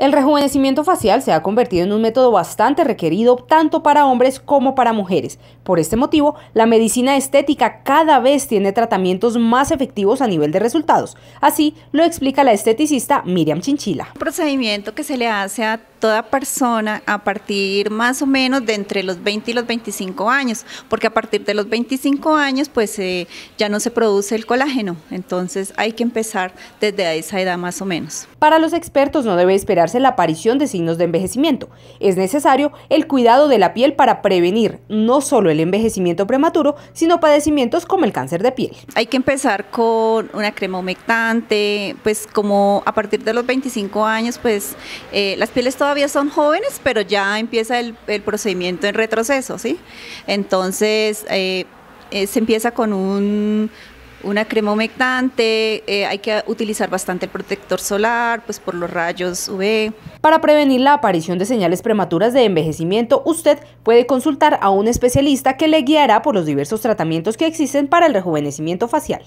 El rejuvenecimiento facial se ha convertido en un método bastante requerido tanto para hombres como para mujeres. Por este motivo, la medicina estética cada vez tiene tratamientos más efectivos a nivel de resultados. Así lo explica la esteticista Miriam Chinchila. Un procedimiento que se le hace a toda persona a partir más o menos de entre los 20 y los 25 años, porque a partir de los 25 años pues eh, ya no se produce el colágeno, entonces hay que empezar desde esa edad más o menos. Para los expertos no debe esperarse la aparición de signos de envejecimiento, es necesario el cuidado de la piel para prevenir no solo el envejecimiento prematuro, sino padecimientos como el cáncer de piel. Hay que empezar con una crema humectante, pues como a partir de los 25 años pues eh, las pieles todas todavía son jóvenes, pero ya empieza el, procedimiento en retroceso, ¿sí? Entonces, eh, eh, se empieza con una crema humectante, eh, hay que utilizar bastante el protector solar, pues por los rayos UV. Para prevenir la aparición de señales prematuras de envejecimiento, usted puede consultar a un especialista que le guiará por los diversos tratamientos que existen para el rejuvenecimiento facial.